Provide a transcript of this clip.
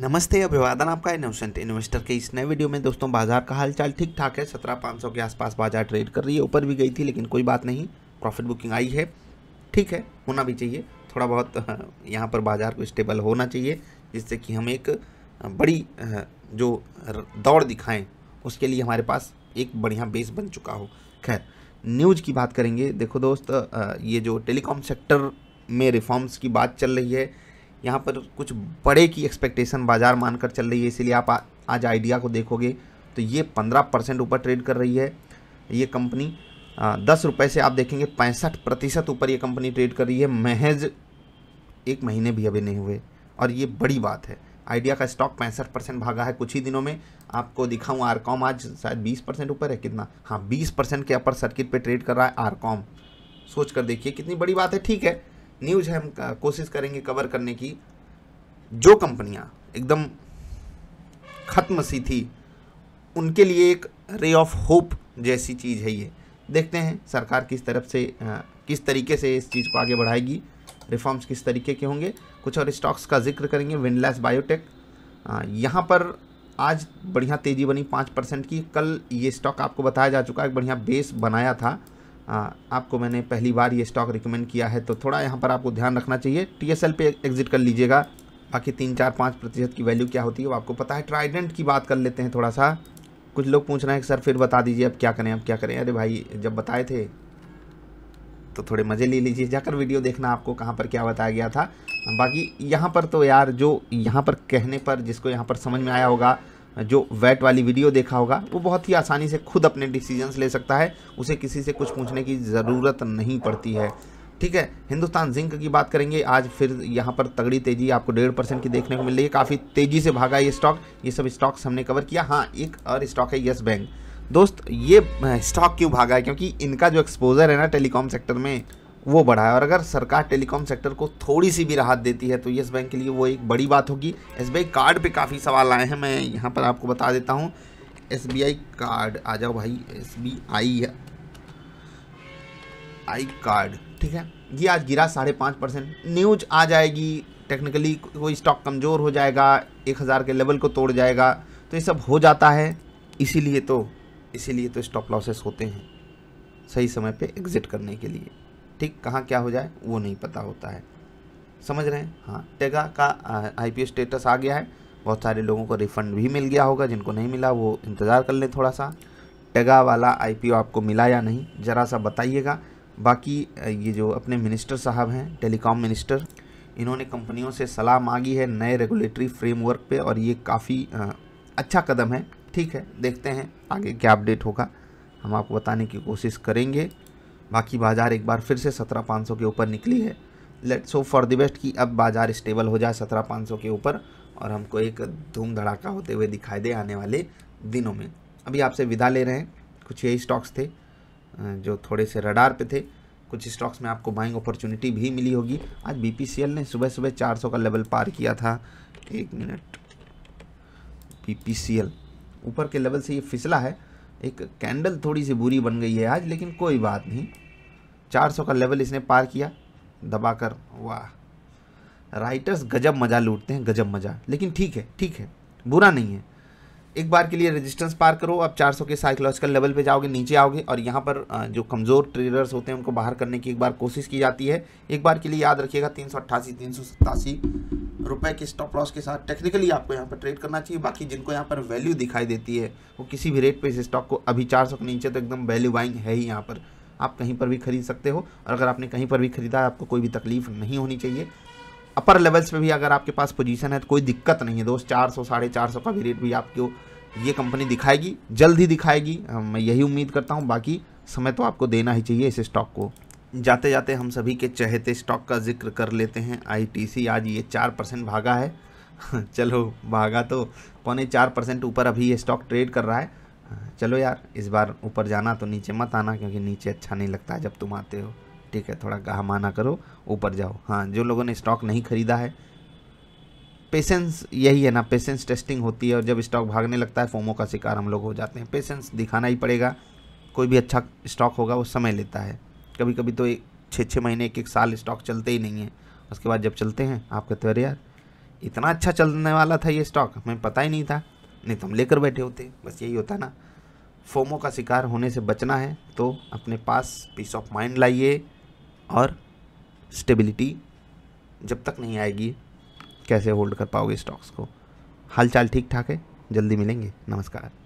नमस्ते अभिवादन आपका इनोसेंट इन्वेस्टर के इस नए वीडियो में दोस्तों बाजार का हालचाल ठीक ठाक है सत्रह पाँच सौ के आसपास बाजार ट्रेड कर रही है ऊपर भी गई थी लेकिन कोई बात नहीं प्रॉफिट बुकिंग आई है ठीक है होना भी चाहिए थोड़ा बहुत यहाँ पर बाजार को स्टेबल होना चाहिए जिससे कि हम एक बड़ी जो दौड़ दिखाएँ उसके लिए हमारे पास एक बढ़िया बेस बन चुका हो खैर न्यूज़ की बात करेंगे देखो दोस्त ये जो टेलीकॉम सेक्टर में रिफॉर्म्स की बात चल रही है यहाँ पर कुछ बड़े की एक्सपेक्टेशन बाजार मानकर चल रही है इसीलिए आप आ, आज आइडिया को देखोगे तो ये पंद्रह परसेंट ऊपर ट्रेड कर रही है ये कंपनी दस रुपये से आप देखेंगे पैंसठ प्रतिशत ऊपर ये कंपनी ट्रेड कर रही है महज एक महीने भी अभी नहीं हुए और ये बड़ी बात है आइडिया का स्टॉक पैंसठ परसेंट भागा है कुछ ही दिनों में आपको दिखाऊं आरकॉम आज शायद बीस परसेंट ऊपर है कितना हाँ बीस परसेंट के अपर सर्किट पे ट्रेड कर रहा है आरकॉम सोच कर देखिए कितनी बड़ी बात है ठीक है न्यूज है हम कोशिश करेंगे कवर करने की जो कंपनियां एकदम ख़त्म सी थी उनके लिए एक रे ऑफ होप जैसी चीज़ है ये देखते हैं सरकार किस तरफ से आ, किस तरीके से इस चीज़ को आगे बढ़ाएगी रिफॉर्म्स किस तरीके के होंगे कुछ और स्टॉक्स का जिक्र करेंगे विंडलेस बायोटेक यहाँ पर आज बढ़िया तेज़ी बनी पाँच परसेंट की कल ये स्टॉक आपको बताया जा चुका है बढ़िया बेस बनाया था हाँ, आपको मैंने पहली बार ये स्टॉक रिकमेंड किया है तो थोड़ा यहाँ पर आपको ध्यान रखना चाहिए टी एस एल पे एग्जिट कर लीजिएगा बाकी तीन चार पाँच प्रतिशत की वैल्यू क्या होती है वो आपको पता है ट्राइडेंट की बात कर लेते हैं थोड़ा सा कुछ लोग पूछ रहे हैं कि सर फिर बता दीजिए अब क्या करें अब क्या करें अरे भाई जब बताए थे तो थोड़े मज़े ले लीजिए जाकर वीडियो देखना आपको कहाँ पर क्या बताया गया था बाकी यहाँ पर तो यार जो यहाँ पर कहने पर जिसको यहाँ पर समझ में आया होगा जो वैट वाली वीडियो देखा होगा वो बहुत ही आसानी से खुद अपने डिसीजंस ले सकता है उसे किसी से कुछ पूछने की ज़रूरत नहीं पड़ती है ठीक है हिंदुस्तान जिंक की बात करेंगे आज फिर यहाँ पर तगड़ी तेजी आपको डेढ़ परसेंट की देखने को मिल रही है काफ़ी तेज़ी से भागा ये स्टॉक ये सब स्टॉक्स हमने कवर किया हाँ एक और स्टॉक है येस बैंक दोस्त ये स्टॉक क्यों भागा है क्योंकि इनका जो एक्सपोजर है ना टेलीकॉम सेक्टर में वो बढ़ा है और अगर सरकार टेलीकॉम सेक्टर को थोड़ी सी भी राहत देती है तो येस बैंक के लिए वो एक बड़ी बात होगी एस कार्ड पर काफ़ी सवाल आए हैं मैं यहाँ पर आपको बता देता हूँ एस कार्ड आ जाओ भाई S B I I card ठीक है ये आज गिरा साढ़े पाँच परसेंट न्यूज आ जाएगी टेक्निकली कोई स्टॉक कमज़ोर हो जाएगा एक हज़ार के लेवल को तोड़ जाएगा तो ये सब हो जाता है इसीलिए तो इसीलिए तो स्टॉप लॉसेस होते हैं सही समय पे एग्ज़िट करने के लिए ठीक कहाँ क्या हो जाए वो नहीं पता होता है समझ रहे हैं हाँ टेगा का आई स्टेटस आ गया है बहुत सारे लोगों को रिफंड भी मिल गया होगा जिनको नहीं मिला वो इंतज़ार कर लें थोड़ा सा टेगा वाला आई आपको मिला या नहीं ज़रा सा बताइएगा बाकी ये जो अपने मिनिस्टर साहब हैं टेलीकॉम मिनिस्टर इन्होंने कंपनियों से सलाह मांगी है नए रेगुलेटरी फ्रेमवर्क पे और ये काफ़ी अच्छा कदम है ठीक है देखते हैं आगे क्या अपडेट होगा हम आपको बताने की कोशिश करेंगे बाकी बाज़ार एक बार फिर से सत्रह पाँच सौ के ऊपर निकली है let's hope for the best कि अब बाज़ार स्टेबल हो जाए सत्रह पाँच सौ के ऊपर और हमको एक धूम धड़ाका होते हुए दिखाई दे आने वाले दिनों में अभी आपसे विदा ले रहे हैं कुछ यही स्टॉक्स थे जो थोड़े से रडार पे थे कुछ स्टॉक्स में आपको बाइंग अपॉर्चुनिटी भी मिली होगी आज बी ने सुबह सुबह चार का लेवल पार किया था एक मिनट बी ऊपर के लेवल से ये फिसला है एक कैंडल थोड़ी सी बुरी बन गई है आज लेकिन कोई बात नहीं 400 का लेवल इसने पार किया दबाकर वाह राइटर्स गजब मज़ा लूटते हैं गजब मज़ा लेकिन ठीक है ठीक है बुरा नहीं है एक बार के लिए रेजिस्टेंस पार करो आप 400 के साइकोलॉजिकल लेवल पे जाओगे नीचे आओगे और यहाँ पर जो कमज़ोर ट्रेडर्स होते हैं उनको बाहर करने की एक बार कोशिश की जाती है एक बार के लिए याद रखिएगा तीन सौ अट्ठासी तीन सौ सतासी रुपये के स्टॉप लॉस के साथ टेक्निकली आपको यहाँ पर ट्रेड करना चाहिए बाकी जिनको यहाँ पर वैल्यू दिखाई देती है वो किसी भी रेट पर इस स्टॉक को अभी चार के नीचे तो एकदम वैल्यू बाइंग है ही यहाँ पर आप कहीं पर भी खरीद सकते हो और अगर आपने कहीं पर भी खरीदा है आपको कोई भी तकलीफ नहीं होनी चाहिए अपर लेवल्स पे भी अगर आपके पास पोजीशन है तो कोई दिक्कत नहीं है दोस्त चार सौ साढ़े चार सौ का भी रेट भी आपको ये कंपनी दिखाएगी जल्द ही दिखाएगी मैं यही उम्मीद करता हूँ बाकी समय तो आपको देना ही चाहिए इस स्टॉक को जाते जाते हम सभी के चहेते स्टॉक का जिक्र कर लेते हैं आईटीसी आज ये चार परसेंट भागा है चलो भागा तो पौने चार परसेंट ऊपर अभी ये स्टॉक ट्रेड कर रहा है चलो यार इस बार ऊपर जाना तो नीचे मत आना क्योंकि नीचे अच्छा नहीं लगता जब तुम आते हो ठीक है थोड़ा गाह माना करो ऊपर जाओ हाँ जो लोगों ने स्टॉक नहीं खरीदा है पेशेंस यही है ना पेशेंस टेस्टिंग होती है और जब स्टॉक भागने लगता है फोमो का शिकार हम लोग हो जाते हैं पेशेंस दिखाना ही पड़ेगा कोई भी अच्छा स्टॉक होगा वो समय लेता है कभी कभी तो एक छः छः महीने एक एक साल स्टॉक चलते ही नहीं है उसके बाद जब चलते हैं आप कहते हैं अरे यार इतना अच्छा चलने वाला था ये स्टॉक हमें पता ही नहीं था नहीं तो हम लेकर बैठे होते बस यही होता ना फोमो का शिकार होने से बचना है तो अपने पास पीस ऑफ माइंड लाइए और स्टेबिलिटी जब तक नहीं आएगी कैसे होल्ड कर पाओगे स्टॉक्स को हालचाल ठीक ठाक है जल्दी मिलेंगे नमस्कार